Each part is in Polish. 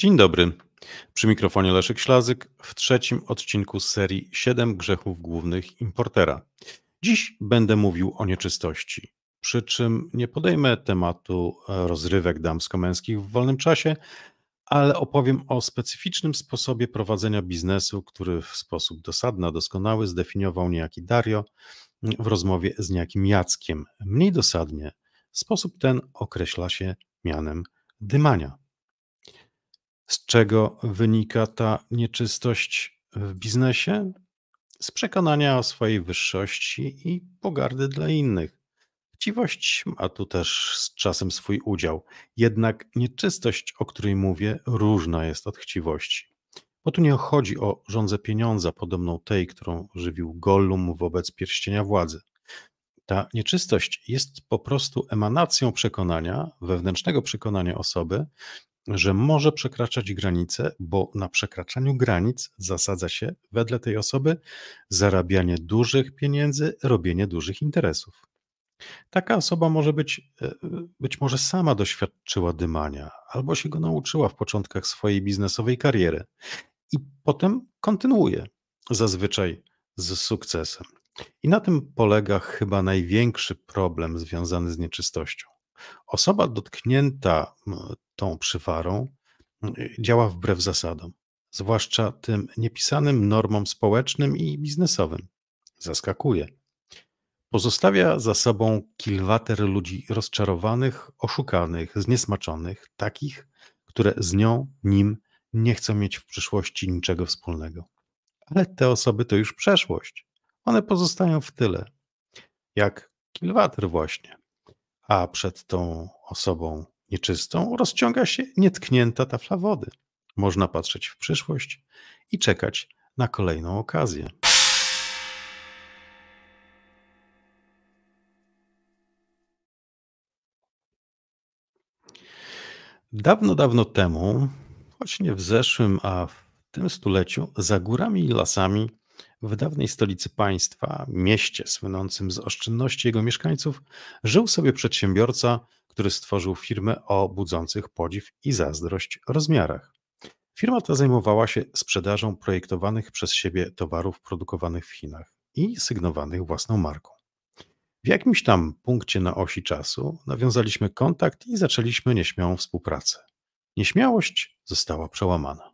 Dzień dobry. Przy mikrofonie Leszek Ślazyk w trzecim odcinku serii 7 grzechów głównych importera. Dziś będę mówił o nieczystości, przy czym nie podejmę tematu e, rozrywek damsko-męskich w wolnym czasie, ale opowiem o specyficznym sposobie prowadzenia biznesu, który w sposób dosadny, doskonały zdefiniował niejaki Dario w rozmowie z niejakim Jackiem. Mniej dosadnie, sposób ten określa się mianem dymania. Z czego wynika ta nieczystość w biznesie? Z przekonania o swojej wyższości i pogardy dla innych. Chciwość ma tu też z czasem swój udział, jednak nieczystość, o której mówię, różna jest od chciwości. Bo tu nie chodzi o rządzę pieniądza, podobną tej, którą żywił Gollum wobec pierścienia władzy. Ta nieczystość jest po prostu emanacją przekonania, wewnętrznego przekonania osoby, że może przekraczać granice, bo na przekraczaniu granic zasadza się, wedle tej osoby, zarabianie dużych pieniędzy, robienie dużych interesów. Taka osoba może być, e, być może sama doświadczyła dymania, albo się go nauczyła w początkach swojej biznesowej kariery i potem kontynuuje, zazwyczaj z sukcesem. I na tym polega chyba największy problem związany z nieczystością. Osoba dotknięta tą przywarą działa wbrew zasadom, zwłaszcza tym niepisanym normom społecznym i biznesowym. Zaskakuje. Pozostawia za sobą kilwater ludzi rozczarowanych, oszukanych, zniesmaczonych, takich, które z nią, nim nie chcą mieć w przyszłości niczego wspólnego. Ale te osoby to już przeszłość. One pozostają w tyle. Jak kilwater właśnie a przed tą osobą nieczystą rozciąga się nietknięta tafla wody. Można patrzeć w przyszłość i czekać na kolejną okazję. Dawno, dawno temu, choć nie w zeszłym, a w tym stuleciu, za górami i lasami w dawnej stolicy państwa, mieście słynącym z oszczędności jego mieszkańców, żył sobie przedsiębiorca, który stworzył firmę o budzących podziw i zazdrość rozmiarach. Firma ta zajmowała się sprzedażą projektowanych przez siebie towarów produkowanych w Chinach i sygnowanych własną marką. W jakimś tam punkcie na osi czasu nawiązaliśmy kontakt i zaczęliśmy nieśmiałą współpracę. Nieśmiałość została przełamana.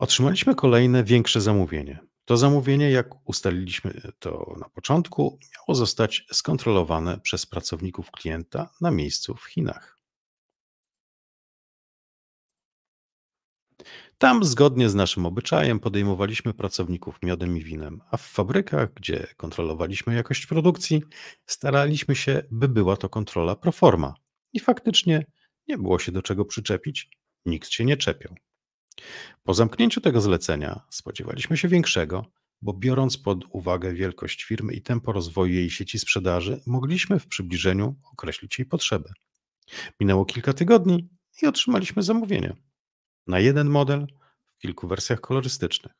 Otrzymaliśmy kolejne większe zamówienie. To zamówienie, jak ustaliliśmy to na początku, miało zostać skontrolowane przez pracowników klienta na miejscu w Chinach. Tam, zgodnie z naszym obyczajem, podejmowaliśmy pracowników miodem i winem, a w fabrykach, gdzie kontrolowaliśmy jakość produkcji, staraliśmy się, by była to kontrola proforma. I faktycznie nie było się do czego przyczepić, nikt się nie czepiał. Po zamknięciu tego zlecenia spodziewaliśmy się większego, bo biorąc pod uwagę wielkość firmy i tempo rozwoju jej sieci sprzedaży, mogliśmy w przybliżeniu określić jej potrzeby. Minęło kilka tygodni i otrzymaliśmy zamówienie na jeden model w kilku wersjach kolorystycznych.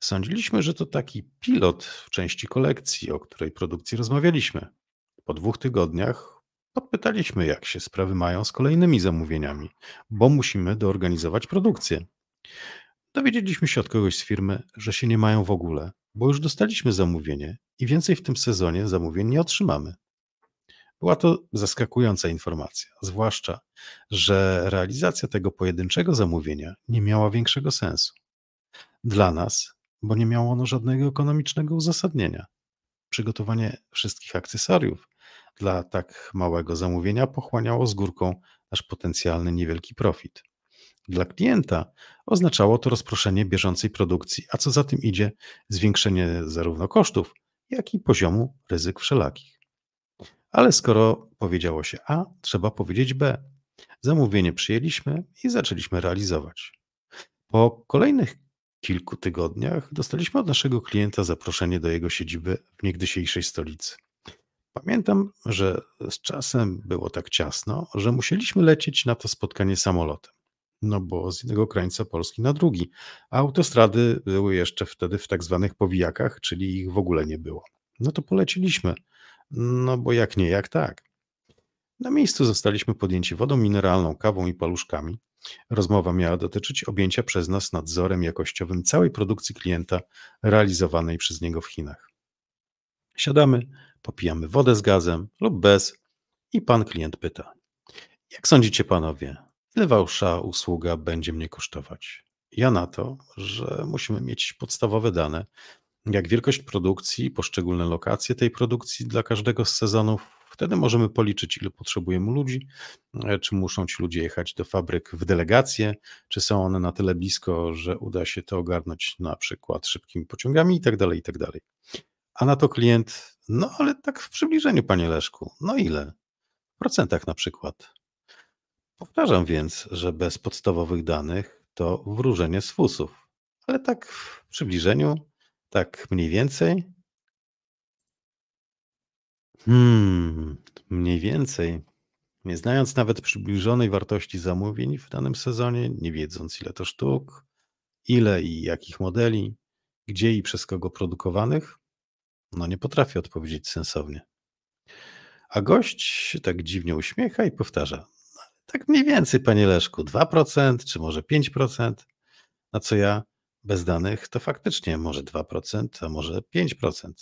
Sądziliśmy, że to taki pilot w części kolekcji, o której produkcji rozmawialiśmy. Po dwóch tygodniach Podpytaliśmy, jak się sprawy mają z kolejnymi zamówieniami, bo musimy doorganizować produkcję. Dowiedzieliśmy się od kogoś z firmy, że się nie mają w ogóle, bo już dostaliśmy zamówienie i więcej w tym sezonie zamówień nie otrzymamy. Była to zaskakująca informacja, zwłaszcza, że realizacja tego pojedynczego zamówienia nie miała większego sensu. Dla nas, bo nie miało ono żadnego ekonomicznego uzasadnienia. Przygotowanie wszystkich akcesoriów, dla tak małego zamówienia pochłaniało z górką nasz potencjalny niewielki profit. Dla klienta oznaczało to rozproszenie bieżącej produkcji, a co za tym idzie, zwiększenie zarówno kosztów, jak i poziomu ryzyk wszelakich. Ale skoro powiedziało się A, trzeba powiedzieć B. Zamówienie przyjęliśmy i zaczęliśmy realizować. Po kolejnych kilku tygodniach dostaliśmy od naszego klienta zaproszenie do jego siedziby w niegdysiejszej stolicy. Pamiętam, że z czasem było tak ciasno, że musieliśmy lecieć na to spotkanie samolotem. No bo z jednego krańca Polski na drugi. A autostrady były jeszcze wtedy w tak zwanych powijakach, czyli ich w ogóle nie było. No to poleciliśmy. No bo jak nie, jak tak. Na miejscu zostaliśmy podjęci wodą mineralną, kawą i paluszkami. Rozmowa miała dotyczyć objęcia przez nas nadzorem jakościowym całej produkcji klienta realizowanej przez niego w Chinach. Siadamy, popijamy wodę z gazem lub bez i pan klient pyta: Jak sądzicie panowie, ile wałsza usługa będzie mnie kosztować? Ja na to, że musimy mieć podstawowe dane, jak wielkość produkcji, poszczególne lokacje tej produkcji dla każdego z sezonów. Wtedy możemy policzyć, ile potrzebujemy ludzi, e, czy muszą ci ludzie jechać do fabryk w delegacje, czy są one na tyle blisko, że uda się to ogarnąć na przykład szybkimi pociągami itd. Tak itd. Tak A na to klient no ale tak w przybliżeniu, panie Leszku. No ile? W procentach na przykład. Powtarzam więc, że bez podstawowych danych to wróżenie z fusów. Ale tak w przybliżeniu, tak mniej więcej. Hmm, mniej więcej. Nie znając nawet przybliżonej wartości zamówień w danym sezonie, nie wiedząc ile to sztuk, ile i jakich modeli, gdzie i przez kogo produkowanych, no nie potrafi odpowiedzieć sensownie. A gość się tak dziwnie uśmiecha i powtarza. No, tak mniej więcej, panie Leszku, 2% czy może 5%. Na co ja bez danych to faktycznie może 2%, a może 5%.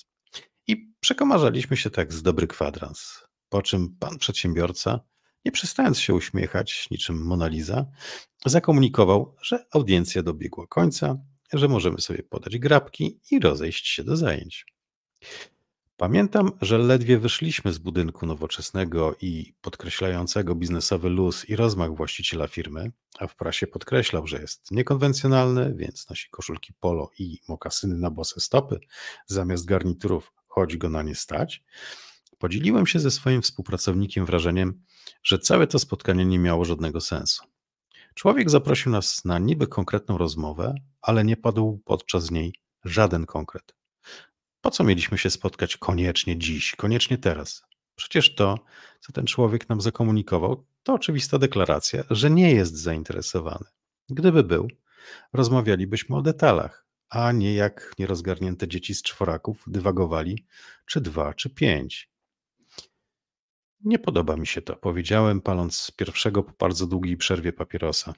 I przekomarzaliśmy się tak z dobry kwadrans. Po czym pan przedsiębiorca, nie przestając się uśmiechać niczym Monaliza, zakomunikował, że audiencja dobiegła końca, że możemy sobie podać grabki i rozejść się do zajęć. Pamiętam, że ledwie wyszliśmy z budynku nowoczesnego i podkreślającego biznesowy luz i rozmach właściciela firmy, a w prasie podkreślał, że jest niekonwencjonalny, więc nosi koszulki polo i mokasyny na bose stopy, zamiast garniturów, choć go na nie stać. Podzieliłem się ze swoim współpracownikiem wrażeniem, że całe to spotkanie nie miało żadnego sensu. Człowiek zaprosił nas na niby konkretną rozmowę, ale nie padł podczas niej żaden konkret. Po co mieliśmy się spotkać koniecznie dziś, koniecznie teraz? Przecież to, co ten człowiek nam zakomunikował, to oczywista deklaracja, że nie jest zainteresowany. Gdyby był, rozmawialibyśmy o detalach, a nie jak nierozgarnięte dzieci z czworaków dywagowali, czy dwa, czy pięć. Nie podoba mi się to, powiedziałem, paląc z pierwszego po bardzo długiej przerwie papierosa,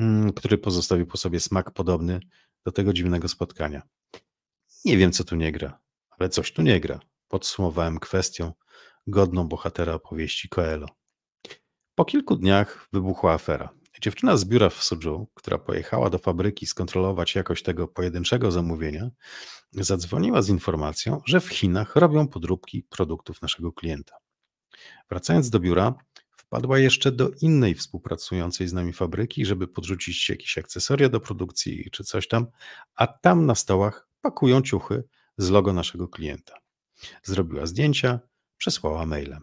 mm, który pozostawił po sobie smak podobny do tego dziwnego spotkania. Nie wiem, co tu nie gra. Ale coś tu nie gra, podsumowałem kwestią godną bohatera opowieści Coelho. Po kilku dniach wybuchła afera. Dziewczyna z biura w Suzhou, która pojechała do fabryki skontrolować jakość tego pojedynczego zamówienia, zadzwoniła z informacją, że w Chinach robią podróbki produktów naszego klienta. Wracając do biura, wpadła jeszcze do innej współpracującej z nami fabryki, żeby podrzucić jakieś akcesoria do produkcji czy coś tam, a tam na stołach pakują ciuchy z logo naszego klienta. Zrobiła zdjęcia, przesłała mailem.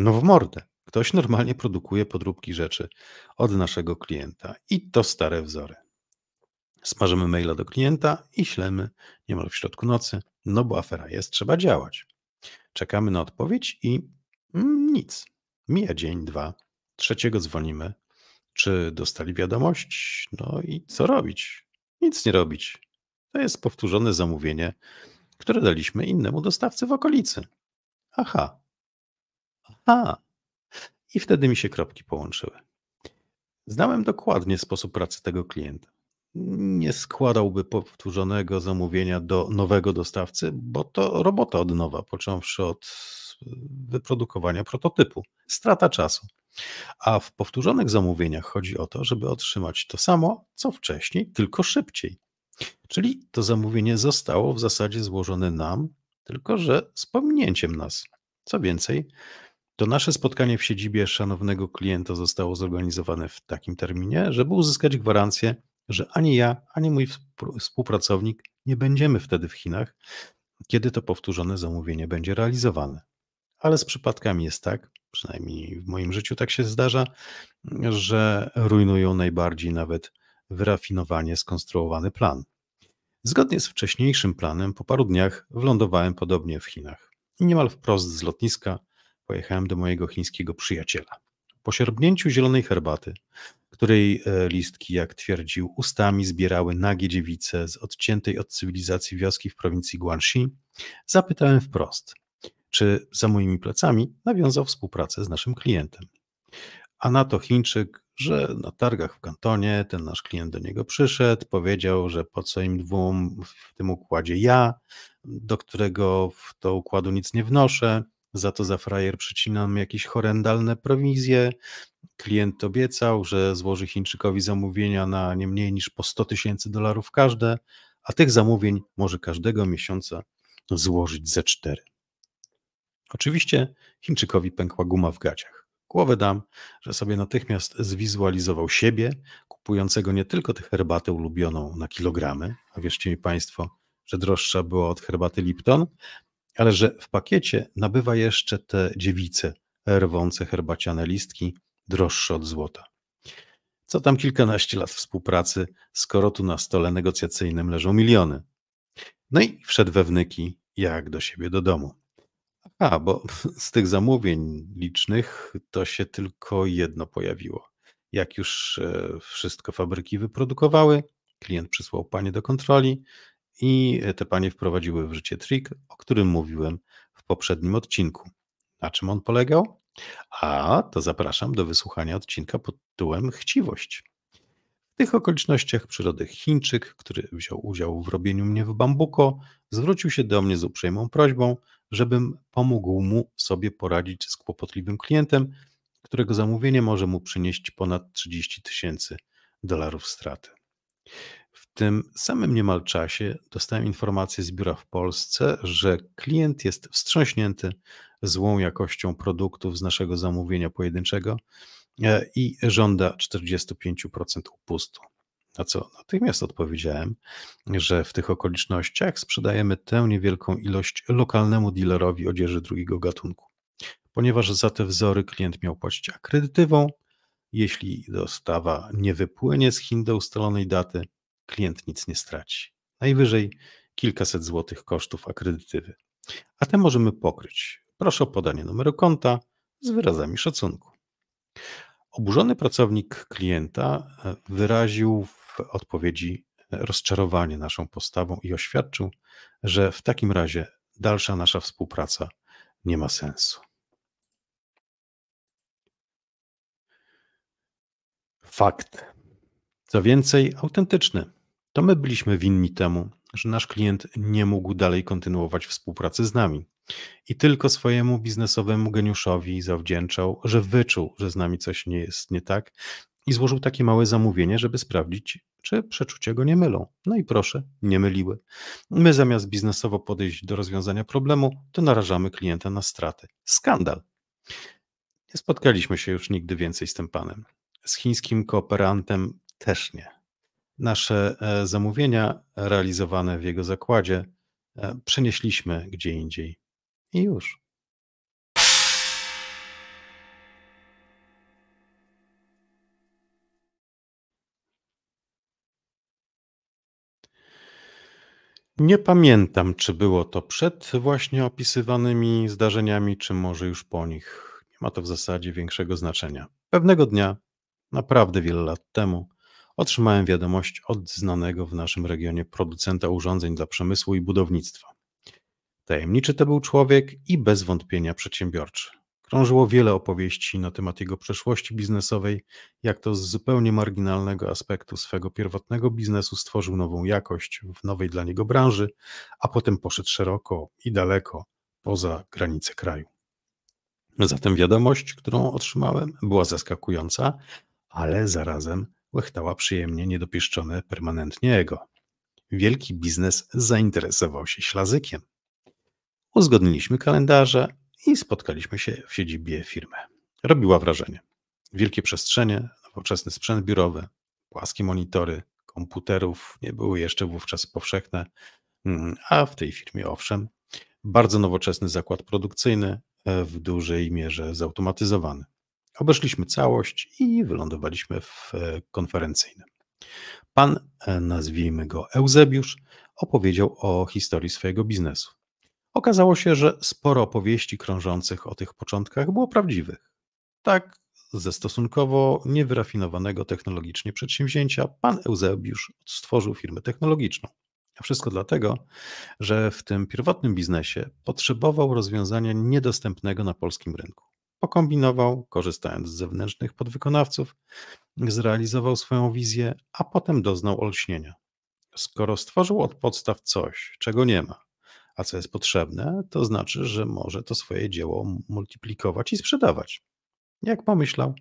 No w mordę. Ktoś normalnie produkuje podróbki rzeczy od naszego klienta i to stare wzory. Smażymy maila do klienta i ślemy niemal w środku nocy, no bo afera jest, trzeba działać. Czekamy na odpowiedź i mm, nic. Mija dzień, dwa, trzeciego dzwonimy. Czy dostali wiadomość? No i co robić? Nic nie robić. To jest powtórzone zamówienie które daliśmy innemu dostawcy w okolicy. Aha. Aha. I wtedy mi się kropki połączyły. Znałem dokładnie sposób pracy tego klienta. Nie składałby powtórzonego zamówienia do nowego dostawcy, bo to robota od nowa, począwszy od y, wyprodukowania prototypu. Strata czasu. A w powtórzonych zamówieniach chodzi o to, żeby otrzymać to samo, co wcześniej, tylko szybciej. Czyli to zamówienie zostało w zasadzie złożone nam, tylko że z pominięciem nas. Co więcej, to nasze spotkanie w siedzibie szanownego klienta zostało zorganizowane w takim terminie, żeby uzyskać gwarancję, że ani ja, ani mój współpracownik nie będziemy wtedy w Chinach, kiedy to powtórzone zamówienie będzie realizowane. Ale z przypadkami jest tak, przynajmniej w moim życiu tak się zdarza, że rujnują najbardziej nawet wyrafinowanie skonstruowany plan. Zgodnie z wcześniejszym planem, po paru dniach wlądowałem podobnie w Chinach. I niemal wprost z lotniska pojechałem do mojego chińskiego przyjaciela. Po sierbnięciu zielonej herbaty, której e, listki, jak twierdził, ustami zbierały nagie dziewice z odciętej od cywilizacji wioski w prowincji Guangxi, zapytałem wprost, czy za moimi plecami nawiązał współpracę z naszym klientem. A na to Chińczyk że na targach w kantonie ten nasz klient do niego przyszedł, powiedział, że po co im dwóm w tym układzie ja, do którego w to układu nic nie wnoszę, za to za frajer przycinam jakieś horrendalne prowizje. Klient obiecał, że złoży Chińczykowi zamówienia na nie mniej niż po 100 tysięcy dolarów każde, a tych zamówień może każdego miesiąca złożyć ze cztery. Oczywiście Chińczykowi pękła guma w gaciach. Głowę dam, że sobie natychmiast zwizualizował siebie, kupującego nie tylko tę herbatę ulubioną na kilogramy, a wierzcie mi Państwo, że droższa była od herbaty Lipton, ale że w pakiecie nabywa jeszcze te dziewice rwące herbaciane listki, droższe od złota. Co tam kilkanaście lat współpracy, skoro tu na stole negocjacyjnym leżą miliony. No i wszedł wewnyki, jak do siebie do domu. A, bo z tych zamówień licznych to się tylko jedno pojawiło. Jak już e, wszystko fabryki wyprodukowały, klient przysłał panie do kontroli i e, te panie wprowadziły w życie trik, o którym mówiłem w poprzednim odcinku. Na czym on polegał? A to zapraszam do wysłuchania odcinka pod tytułem Chciwość. W tych okolicznościach przyrody Chińczyk, który wziął udział w robieniu mnie w bambuko, zwrócił się do mnie z uprzejmą prośbą, żebym pomógł mu sobie poradzić z kłopotliwym klientem, którego zamówienie może mu przynieść ponad 30 tysięcy dolarów straty. W tym samym niemal czasie dostałem informację z biura w Polsce, że klient jest wstrząśnięty złą jakością produktów z naszego zamówienia pojedynczego E, i żąda 45% upustu. Na co natychmiast odpowiedziałem, że w tych okolicznościach sprzedajemy tę niewielką ilość lokalnemu dealerowi odzieży drugiego gatunku, ponieważ za te wzory klient miał płacić akredytywą. Jeśli dostawa nie wypłynie z Chin do ustalonej daty, klient nic nie straci. Najwyżej kilkaset złotych kosztów akredytywy. A te możemy pokryć. Proszę o podanie numeru konta z wyrazami szacunku. Oburzony pracownik klienta e, wyraził w odpowiedzi e, rozczarowanie naszą postawą i oświadczył, że w takim razie dalsza nasza współpraca nie ma sensu. Fakt. Co więcej, autentyczny. To my byliśmy winni temu, że nasz klient nie mógł dalej kontynuować współpracy z nami. I tylko swojemu biznesowemu geniuszowi zawdzięczał, że wyczuł, że z nami coś nie jest nie tak i złożył takie małe zamówienie, żeby sprawdzić, czy przeczucie go nie mylą. No i proszę, nie myliły. My zamiast biznesowo podejść do rozwiązania problemu, to narażamy klienta na straty. Skandal. Nie spotkaliśmy się już nigdy więcej z tym panem. Z chińskim kooperantem też nie. Nasze e, zamówienia realizowane w jego zakładzie e, przenieśliśmy gdzie indziej. I już. Nie pamiętam, czy było to przed właśnie opisywanymi zdarzeniami, czy może już po nich. Nie ma to w zasadzie większego znaczenia. Pewnego dnia, naprawdę wiele lat temu, otrzymałem wiadomość od znanego w naszym regionie producenta urządzeń dla przemysłu i budownictwa. Tajemniczy to był człowiek i bez wątpienia przedsiębiorczy. Krążyło wiele opowieści na temat jego przeszłości biznesowej, jak to z zupełnie marginalnego aspektu swego pierwotnego biznesu stworzył nową jakość w nowej dla niego branży, a potem poszedł szeroko i daleko poza granice kraju. Zatem wiadomość, którą otrzymałem, była zaskakująca, ale zarazem łechtała przyjemnie niedopieszczone permanentnie ego. Wielki biznes zainteresował się ślazykiem. Uzgodniliśmy kalendarze i spotkaliśmy się w siedzibie firmy. Robiła wrażenie. Wielkie przestrzenie, nowoczesny sprzęt biurowy, płaskie monitory, komputerów nie były jeszcze wówczas powszechne, mm, a w tej firmie owszem. Bardzo nowoczesny zakład produkcyjny, e, w dużej mierze zautomatyzowany. Obeszliśmy całość i wylądowaliśmy w e, konferencyjnym. Pan, e, nazwijmy go Eusebiusz, opowiedział o historii swojego biznesu. Okazało się, że sporo opowieści krążących o tych początkach było prawdziwych. Tak, ze stosunkowo niewyrafinowanego technologicznie przedsięwzięcia pan Eusebiusz stworzył firmę technologiczną. A wszystko dlatego, że w tym pierwotnym biznesie potrzebował rozwiązania niedostępnego na polskim rynku. Pokombinował, korzystając z zewnętrznych podwykonawców, zrealizował swoją wizję, a potem doznał olśnienia. Skoro stworzył od podstaw coś, czego nie ma, a co jest potrzebne, to znaczy, że może to swoje dzieło multiplikować i sprzedawać. Jak pomyślał,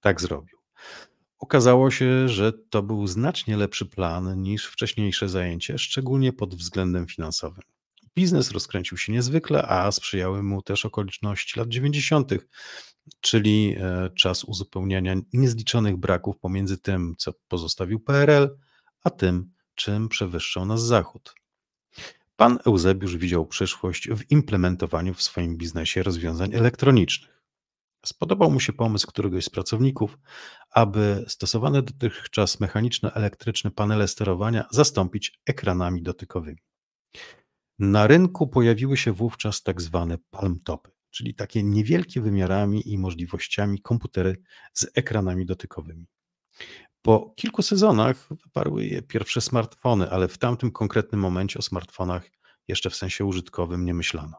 tak zrobił. Okazało się, że to był znacznie lepszy plan niż wcześniejsze zajęcie, szczególnie pod względem finansowym. Biznes rozkręcił się niezwykle, a sprzyjały mu też okoliczności lat 90., czyli e, czas uzupełniania niezliczonych braków pomiędzy tym, co pozostawił PRL, a tym, czym przewyższał nas Zachód. Pan Eusebiusz widział przyszłość w implementowaniu w swoim biznesie rozwiązań elektronicznych. Spodobał mu się pomysł któregoś z pracowników, aby stosowane dotychczas mechaniczno-elektryczne panele sterowania zastąpić ekranami dotykowymi. Na rynku pojawiły się wówczas tak zwane palmtopy, czyli takie niewielkie wymiarami i możliwościami komputery z ekranami dotykowymi. Po kilku sezonach wyparły je pierwsze smartfony, ale w tamtym konkretnym momencie o smartfonach jeszcze w sensie użytkowym nie myślano.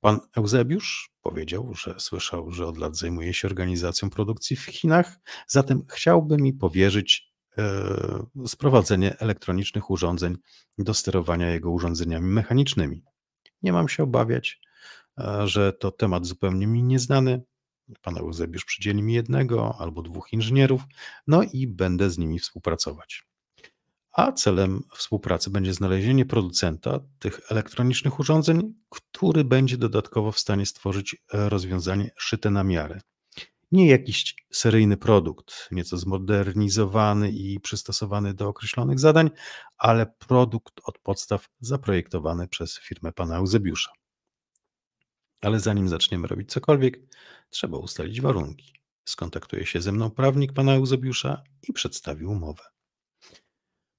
Pan Eusebiusz powiedział, że słyszał, że od lat zajmuje się organizacją produkcji w Chinach, zatem chciałby mi powierzyć e, sprowadzenie elektronicznych urządzeń do sterowania jego urządzeniami mechanicznymi. Nie mam się obawiać, e, że to temat zupełnie mi nieznany, Pan Eusebiusz przydzieli mi jednego albo dwóch inżynierów, no i będę z nimi współpracować. A celem współpracy będzie znalezienie producenta tych elektronicznych urządzeń, który będzie dodatkowo w stanie stworzyć rozwiązanie szyte na miarę. Nie jakiś seryjny produkt, nieco zmodernizowany i przystosowany do określonych zadań, ale produkt od podstaw zaprojektowany przez firmę pana Eusebiusza. Ale zanim zaczniemy robić cokolwiek, trzeba ustalić warunki. Skontaktuje się ze mną prawnik pana Eusebiusza i przedstawi umowę.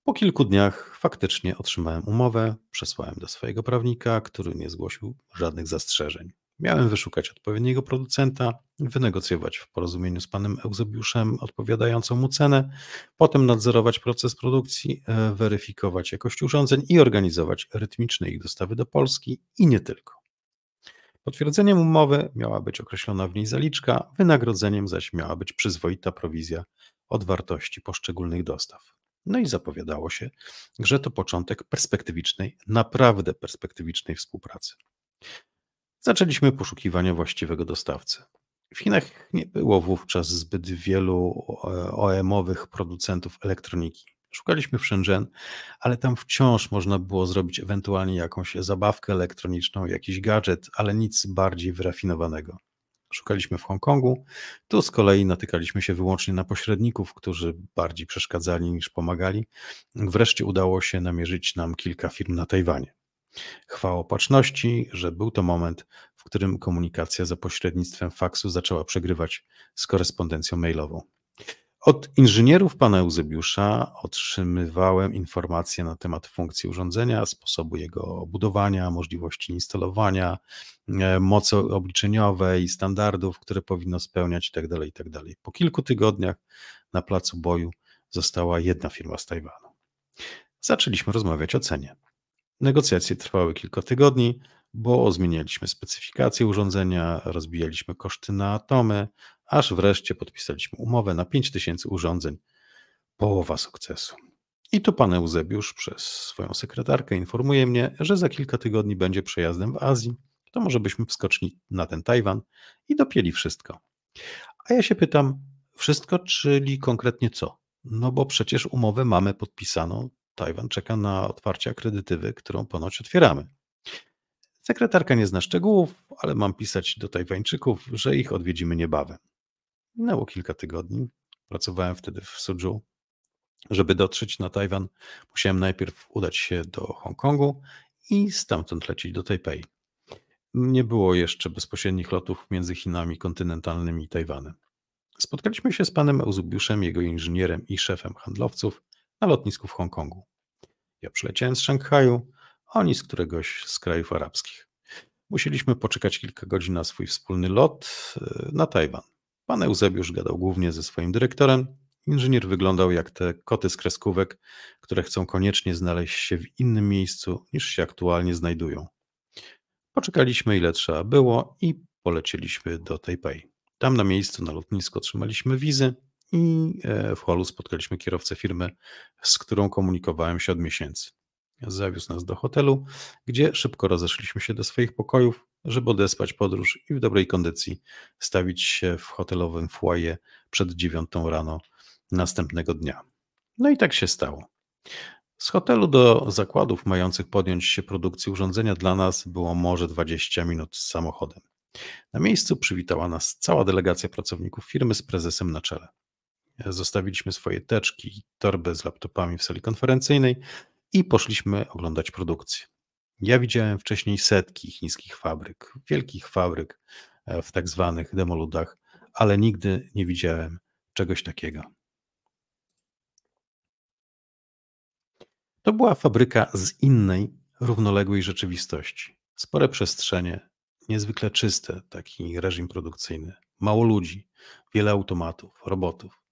Po kilku dniach faktycznie otrzymałem umowę, przesłałem do swojego prawnika, który nie zgłosił żadnych zastrzeżeń. Miałem wyszukać odpowiedniego producenta, wynegocjować w porozumieniu z panem Eusebiuszem odpowiadającą mu cenę, potem nadzorować proces produkcji, e, weryfikować jakość urządzeń i organizować rytmiczne ich dostawy do Polski i nie tylko. Potwierdzeniem umowy miała być określona w niej zaliczka, wynagrodzeniem zaś miała być przyzwoita prowizja od wartości poszczególnych dostaw. No i zapowiadało się, że to początek perspektywicznej, naprawdę perspektywicznej współpracy. Zaczęliśmy poszukiwania właściwego dostawcy. W Chinach nie było wówczas zbyt wielu e, OEM-owych producentów elektroniki. Szukaliśmy w Shenzhen, ale tam wciąż można było zrobić ewentualnie jakąś zabawkę elektroniczną, jakiś gadżet, ale nic bardziej wyrafinowanego. Szukaliśmy w Hongkongu, tu z kolei natykaliśmy się wyłącznie na pośredników, którzy bardziej przeszkadzali niż pomagali. Wreszcie udało się namierzyć nam kilka firm na Tajwanie. Chwała opatrzności, że był to moment, w którym komunikacja za pośrednictwem faksu zaczęła przegrywać z korespondencją mailową. Od inżynierów pana Eusebiusza otrzymywałem informacje na temat funkcji urządzenia, sposobu jego budowania, możliwości instalowania, e, mocy obliczeniowej, standardów, które powinno spełniać itd. Tak itd. Tak po kilku tygodniach na placu boju została jedna firma z Tajwanu. Zaczęliśmy rozmawiać o cenie. Negocjacje trwały kilka tygodni, bo zmienialiśmy specyfikację urządzenia, rozbijaliśmy koszty na atomy, aż wreszcie podpisaliśmy umowę na 5000 urządzeń. Połowa sukcesu. I tu pan Eusebiusz przez swoją sekretarkę informuje mnie, że za kilka tygodni będzie przejazdem w Azji, to może byśmy wskoczyli na ten Tajwan i dopieli wszystko. A ja się pytam, wszystko, czyli konkretnie co? No bo przecież umowę mamy podpisaną, Tajwan czeka na otwarcie akredytywy, którą ponoć otwieramy. Sekretarka nie zna szczegółów, ale mam pisać do Tajwańczyków, że ich odwiedzimy niebawem minęło kilka tygodni. Pracowałem wtedy w Suzhou. Żeby dotrzeć na Tajwan, musiałem najpierw udać się do Hongkongu i stamtąd lecieć do Tajpej. Nie było jeszcze bezpośrednich lotów między Chinami kontynentalnymi i Tajwanem. Spotkaliśmy się z panem Euzubiuszem, jego inżynierem i szefem handlowców na lotnisku w Hongkongu. Ja przyleciałem z Szanghaju, oni z któregoś z krajów arabskich. Musieliśmy poczekać kilka godzin na swój wspólny lot e, na Tajwan. Pan Eusebiusz gadał głównie ze swoim dyrektorem. Inżynier wyglądał jak te koty z kreskówek, które chcą koniecznie znaleźć się w innym miejscu niż się aktualnie znajdują. Poczekaliśmy ile trzeba było i polecieliśmy do Taipei. Tam na miejscu na lotnisku otrzymaliśmy wizy i e, w holu spotkaliśmy kierowcę firmy, z którą komunikowałem się od miesięcy. Zawiózł nas do hotelu, gdzie szybko rozeszliśmy się do swoich pokojów, żeby odespać podróż i w dobrej kondycji stawić się w hotelowym foyer przed dziewiątą rano następnego dnia. No i tak się stało. Z hotelu do zakładów mających podjąć się produkcji urządzenia dla nas było może 20 minut z samochodem. Na miejscu przywitała nas cała delegacja pracowników firmy z prezesem na czele. Zostawiliśmy swoje teczki i torby z laptopami w sali konferencyjnej i poszliśmy oglądać produkcję. Ja widziałem wcześniej setki chińskich fabryk, wielkich fabryk e, w tak zwanych demoludach, ale nigdy nie widziałem czegoś takiego. To była fabryka z innej, równoległej rzeczywistości. Spore przestrzenie, niezwykle czyste taki reżim produkcyjny, mało ludzi, wiele automatów, robotów.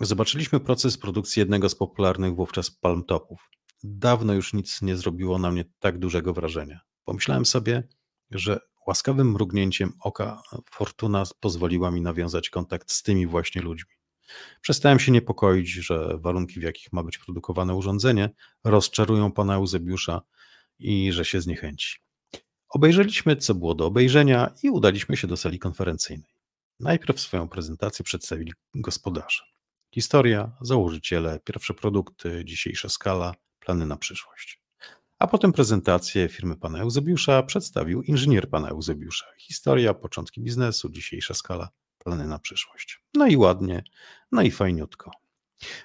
Zobaczyliśmy proces produkcji jednego z popularnych wówczas palmtopów dawno już nic nie zrobiło na mnie tak dużego wrażenia. Pomyślałem sobie, że łaskawym mrugnięciem oka fortuna pozwoliła mi nawiązać kontakt z tymi właśnie ludźmi. Przestałem się niepokoić, że warunki, w jakich ma być produkowane urządzenie, rozczarują pana Eusebiusza i że się zniechęci. Obejrzeliśmy, co było do obejrzenia i udaliśmy się do sali konferencyjnej. Najpierw swoją prezentację przedstawili gospodarze. Historia, założyciele, pierwsze produkty, dzisiejsza skala, plany na przyszłość. A potem prezentację firmy pana Eusebiusza przedstawił inżynier pana Eusebiusza. Historia, początki biznesu, dzisiejsza skala, plany na przyszłość. No i ładnie, no i fajniutko.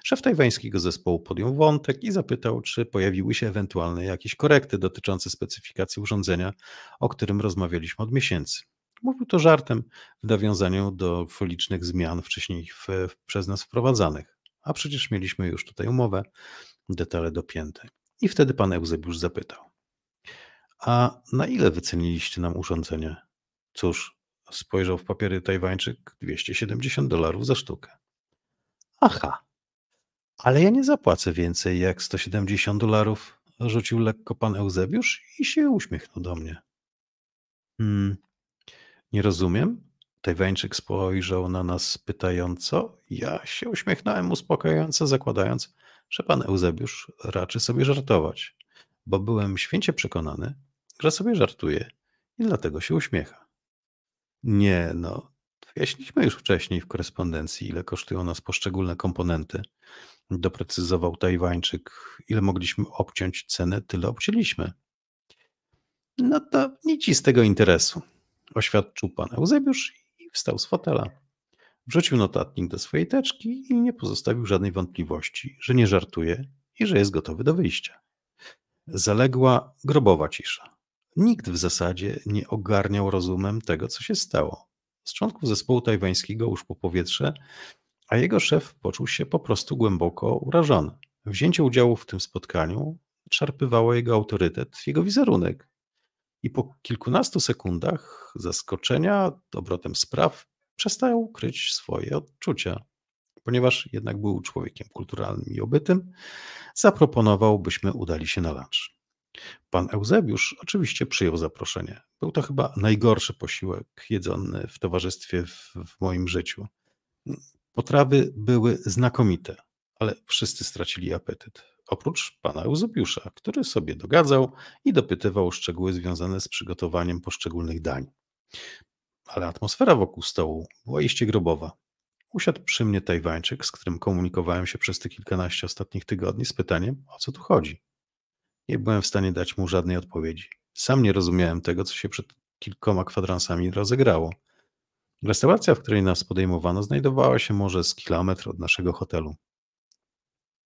Szef tajwańskiego zespołu podjął wątek i zapytał, czy pojawiły się ewentualne jakieś korekty dotyczące specyfikacji urządzenia, o którym rozmawialiśmy od miesięcy. Mówił to żartem w nawiązaniu do licznych zmian wcześniej w, w, przez nas wprowadzanych. A przecież mieliśmy już tutaj umowę, detale dopięte. I wtedy pan Eusebiusz zapytał: A na ile wyceniliście nam urządzenie? Cóż, spojrzał w papiery Tajwańczyk 270 dolarów za sztukę. Aha, ale ja nie zapłacę więcej jak 170 dolarów, rzucił lekko pan Eusebiusz i się uśmiechnął do mnie. Hmm, nie rozumiem, Tajwańczyk spojrzał na nas pytająco. Ja się uśmiechnąłem uspokajająco, zakładając, że pan Eusebiusz raczy sobie żartować, bo byłem święcie przekonany, że sobie żartuje i dlatego się uśmiecha. Nie, no, wyjaśniliśmy już wcześniej w korespondencji, ile kosztują nas poszczególne komponenty. Doprecyzował Tajwańczyk, ile mogliśmy obciąć cenę, tyle obcięliśmy. No to nic z tego interesu, oświadczył pan Eusebiusz wstał z fotela. Wrzucił notatnik do swojej teczki i nie pozostawił żadnej wątpliwości, że nie żartuje i że jest gotowy do wyjścia. Zaległa grobowa cisza. Nikt w zasadzie nie ogarniał rozumem tego, co się stało. Z członków zespołu tajwańskiego po powietrze, a jego szef poczuł się po prostu głęboko urażony. Wzięcie udziału w tym spotkaniu szarpywało jego autorytet, jego wizerunek i po kilkunastu sekundach zaskoczenia obrotem spraw przestają ukryć swoje odczucia. Ponieważ jednak był człowiekiem kulturalnym i obytym, zaproponował, byśmy udali się na lunch. Pan Eusebiusz oczywiście przyjął zaproszenie. Był to chyba najgorszy posiłek jedzony w towarzystwie w, w moim życiu. Potrawy były znakomite, ale wszyscy stracili apetyt oprócz pana Eusebiusza, który sobie dogadzał i dopytywał o szczegóły związane z przygotowaniem poszczególnych dań. Ale atmosfera wokół stołu była iście grobowa. Usiadł przy mnie Tajwańczyk, z którym komunikowałem się przez te kilkanaście ostatnich tygodni z pytaniem, o co tu chodzi. Nie byłem w stanie dać mu żadnej odpowiedzi. Sam nie rozumiałem tego, co się przed kilkoma kwadransami rozegrało. Restauracja, w której nas podejmowano, znajdowała się może z kilometr od naszego hotelu.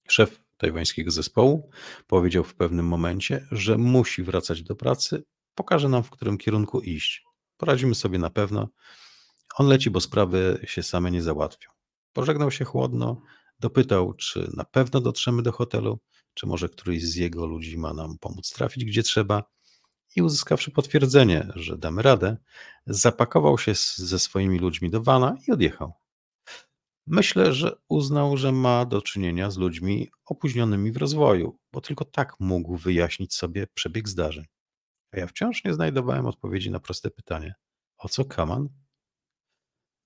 Szef tajwańskiego zespołu, powiedział w pewnym momencie, że musi wracać do pracy, pokaże nam, w którym kierunku iść. Poradzimy sobie na pewno. On leci, bo sprawy się same nie załatwią. Pożegnał się chłodno, dopytał, czy na pewno dotrzemy do hotelu, czy może któryś z jego ludzi ma nam pomóc trafić gdzie trzeba. I uzyskawszy potwierdzenie, że damy radę, zapakował się ze swoimi ludźmi do wana i odjechał. Myślę, że uznał, że ma do czynienia z ludźmi opóźnionymi w rozwoju, bo tylko tak mógł wyjaśnić sobie przebieg zdarzeń. A ja wciąż nie znajdowałem odpowiedzi na proste pytanie: o co Kaman?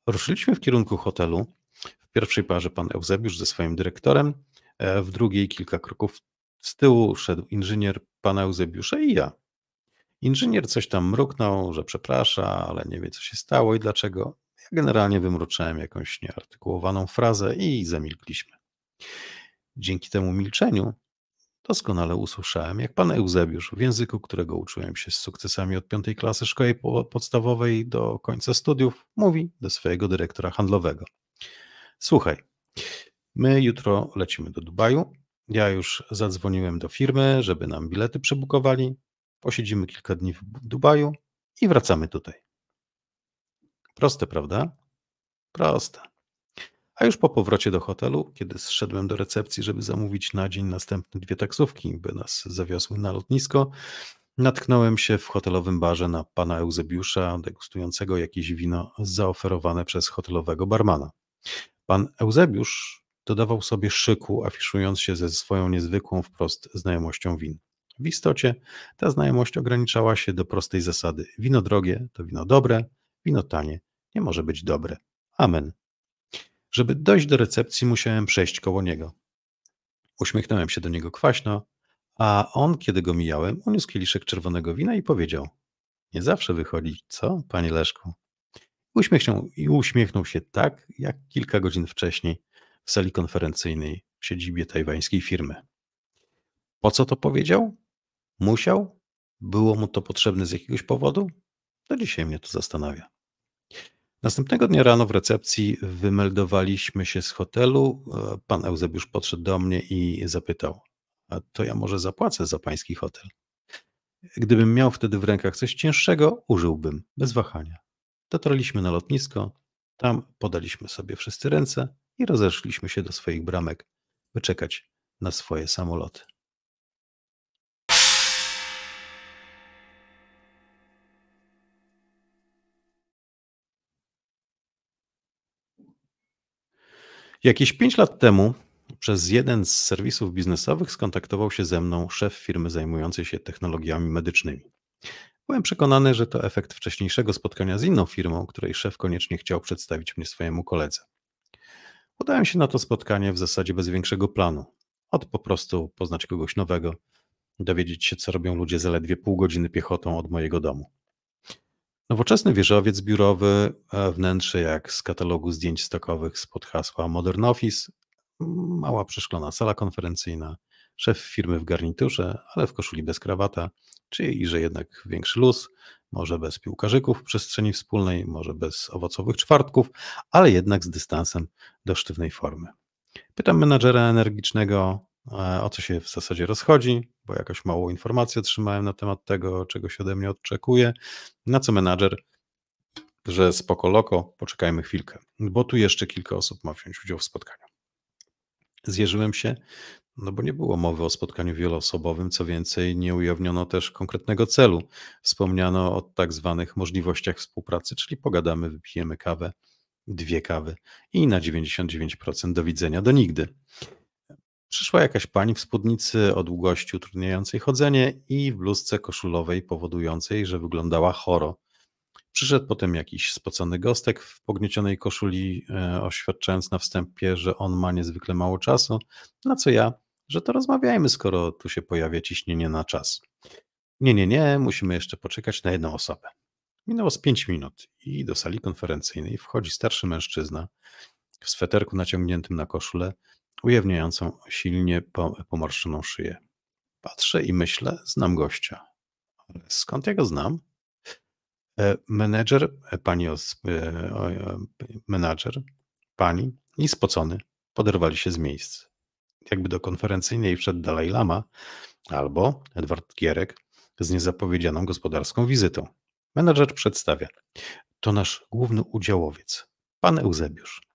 Ruszyliśmy w kierunku hotelu. W pierwszej parze pan Eusebiusz ze swoim dyrektorem, e, w drugiej kilka kroków z tyłu szedł inżynier pana Eusebiusza i ja. Inżynier coś tam mruknął, że przeprasza, ale nie wie co się stało i dlaczego. Ja generalnie wymruczałem jakąś nieartykułowaną frazę i zamilkliśmy. Dzięki temu milczeniu doskonale usłyszałem, jak pan Eusebiusz, w języku którego uczyłem się z sukcesami od piątej klasy szkoły podstawowej do końca studiów, mówi do swojego dyrektora handlowego. Słuchaj, my jutro lecimy do Dubaju. Ja już zadzwoniłem do firmy, żeby nam bilety przebukowali. Posiedzimy kilka dni w Dubaju i wracamy tutaj. Proste, prawda? Proste. A już po powrocie do hotelu, kiedy zszedłem do recepcji, żeby zamówić na dzień następny dwie taksówki, by nas zawiosły na lotnisko, natknąłem się w hotelowym barze na pana Eusebiusza, degustującego jakieś wino zaoferowane przez hotelowego barmana. Pan Eusebiusz dodawał sobie szyku, afiszując się ze swoją niezwykłą wprost znajomością win. W istocie ta znajomość ograniczała się do prostej zasady: wino drogie to wino dobre, wino tanie nie może być dobre. Amen. Żeby dojść do recepcji, musiałem przejść koło niego. Uśmiechnąłem się do niego kwaśno, a on, kiedy go mijałem, uniósł kieliszek czerwonego wina i powiedział: Nie zawsze wychodzi, co, panie Leszku? Uśmiechnął, i uśmiechnął się tak, jak kilka godzin wcześniej w sali konferencyjnej w siedzibie tajwańskiej firmy. Po co to powiedział? Musiał? Było mu to potrzebne z jakiegoś powodu? Do dzisiaj mnie to zastanawia. Następnego dnia rano w recepcji wymeldowaliśmy się z hotelu. Pan Eusebiusz podszedł do mnie i zapytał: A to ja może zapłacę za pański hotel? Gdybym miał wtedy w rękach coś cięższego, użyłbym bez wahania. Dotarliśmy na lotnisko, tam podaliśmy sobie wszyscy ręce i rozeszliśmy się do swoich bramek, by czekać na swoje samoloty. Jakieś 5 lat temu przez jeden z serwisów biznesowych skontaktował się ze mną szef firmy zajmującej się technologiami medycznymi. Byłem przekonany, że to efekt wcześniejszego spotkania z inną firmą, której szef koniecznie chciał przedstawić mnie swojemu koledze. Udałem się na to spotkanie w zasadzie bez większego planu. Od po prostu poznać kogoś nowego, dowiedzieć się, co robią ludzie zaledwie pół godziny piechotą od mojego domu. Nowoczesny wieżowiec biurowy, e, wnętrze jak z katalogu zdjęć stokowych spod hasła Modern Office, mała przeszklona sala konferencyjna, szef firmy w garniturze, ale w koszuli bez krawata, czyli że jednak większy luz, może bez piłkarzyków w przestrzeni wspólnej, może bez owocowych czwartków, ale jednak z dystansem do sztywnej formy. Pytam menadżera energicznego, E, o co się w zasadzie rozchodzi, bo jakoś mało informacji otrzymałem na temat tego, czego się ode mnie oczekuje. Na co menadżer, że spoko loko, poczekajmy chwilkę, bo tu jeszcze kilka osób ma wziąć udział w spotkaniu. Zjeżyłem się, no bo nie było mowy o spotkaniu wieloosobowym, co więcej, nie ujawniono też konkretnego celu. Wspomniano o tak zwanych możliwościach współpracy, czyli pogadamy, wypijemy kawę, dwie kawy i na 99% do widzenia, do nigdy. Przyszła jakaś pani w spódnicy o długości utrudniającej chodzenie i w bluzce koszulowej powodującej, że wyglądała choro. Przyszedł potem jakiś spocony gostek w pogniecionej koszuli, e, oświadczając na wstępie, że on ma niezwykle mało czasu, na co ja, że to rozmawiajmy, skoro tu się pojawia ciśnienie na czas. Nie, nie, nie, musimy jeszcze poczekać na jedną osobę. Minęło z pięć minut i do sali konferencyjnej wchodzi starszy mężczyzna w sweterku naciągniętym na koszulę, ujawniającą silnie pomarszczoną szyję. Patrzę i myślę, znam gościa. skąd ja go znam? E, menedżer, e, pani, e, menadżer, pani i spocony poderwali się z miejsc. Jakby do konferencyjnej wszedł Dalaj Lama albo Edward Gierek z niezapowiedzianą gospodarską wizytą. Menedżer przedstawia. To nasz główny udziałowiec, pan Eusebiusz.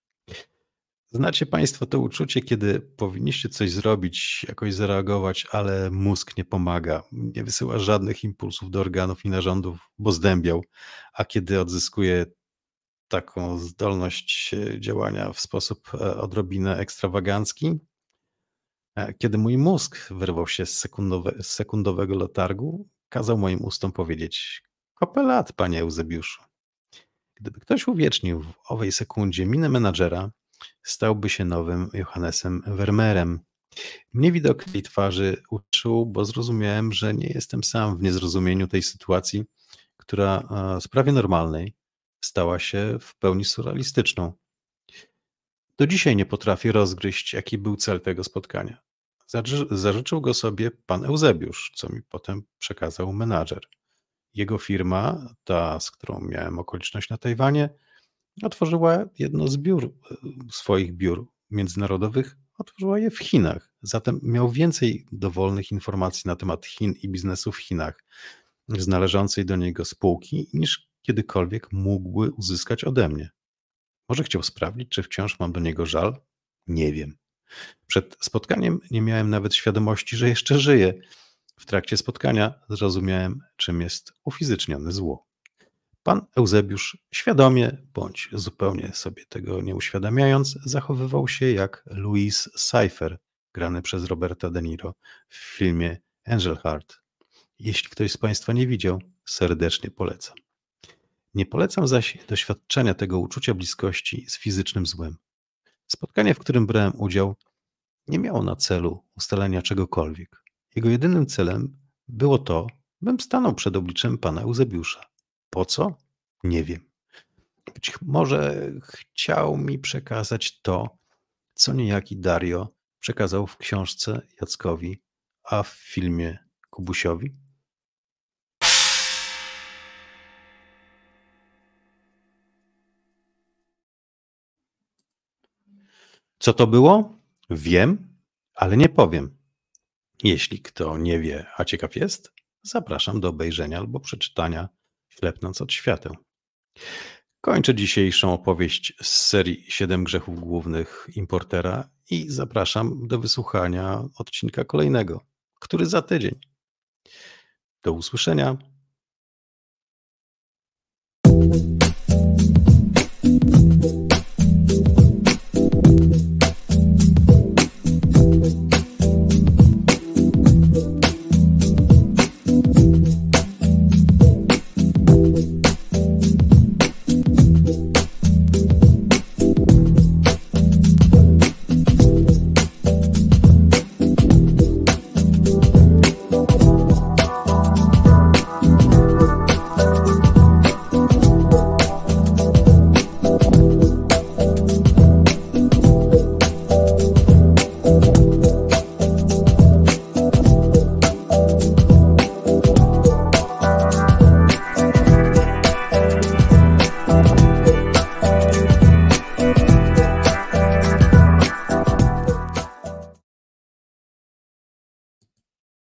Znacie Państwo to uczucie, kiedy powinniście coś zrobić, jakoś zareagować, ale mózg nie pomaga, nie wysyła żadnych impulsów do organów i narządów, bo zdębiał, a kiedy odzyskuje taką zdolność e, działania w sposób e, odrobinę ekstrawagancki, e, kiedy mój mózg wyrwał się z, sekundowe, z sekundowego letargu, kazał moim ustom powiedzieć: Kopę lat, panie Eusebiuszu. Gdyby ktoś uwiecznił w owej sekundzie minę menadżera, stałby się nowym Johannesem Vermeerem. Mnie widok tej twarzy uczył, bo zrozumiałem, że nie jestem sam w niezrozumieniu tej sytuacji, która z prawie normalnej stała się w pełni surrealistyczną. Do dzisiaj nie potrafię rozgryźć, jaki był cel tego spotkania. Zażyczył go sobie pan Eusebiusz, co mi potem przekazał menadżer. Jego firma, ta, z którą miałem okoliczność na Tajwanie, otworzyła jedno z biur, e, swoich biur międzynarodowych, otworzyła je w Chinach. Zatem miał więcej dowolnych informacji na temat Chin i biznesu w Chinach z należącej do niego spółki, niż kiedykolwiek mógłby uzyskać ode mnie. Może chciał sprawdzić, czy wciąż mam do niego żal? Nie wiem. Przed spotkaniem nie miałem nawet świadomości, że jeszcze żyję. W trakcie spotkania zrozumiałem, czym jest ufizycznione zło. Pan Eusebiusz świadomie, bądź zupełnie sobie tego nie uświadamiając, zachowywał się jak Louis Cypher, grany przez Roberta De Niro w filmie Angel Heart. Jeśli ktoś z Państwa nie widział, serdecznie polecam. Nie polecam zaś doświadczenia tego uczucia bliskości z fizycznym złem. Spotkanie, w którym brałem udział, nie miało na celu ustalenia czegokolwiek. Jego jedynym celem było to, bym stanął przed obliczem pana Eusebiusza po co? Nie wiem. Być może chciał mi przekazać to, co niejaki Dario przekazał w książce Jackowi, a w filmie Kubusiowi? Co to było? Wiem, ale nie powiem. Jeśli kto nie wie, a ciekaw jest, zapraszam do obejrzenia albo przeczytania ślepnąc od świateł. Kończę dzisiejszą opowieść z serii Siedem grzechów głównych importera i zapraszam do wysłuchania odcinka kolejnego, który za tydzień. Do usłyszenia.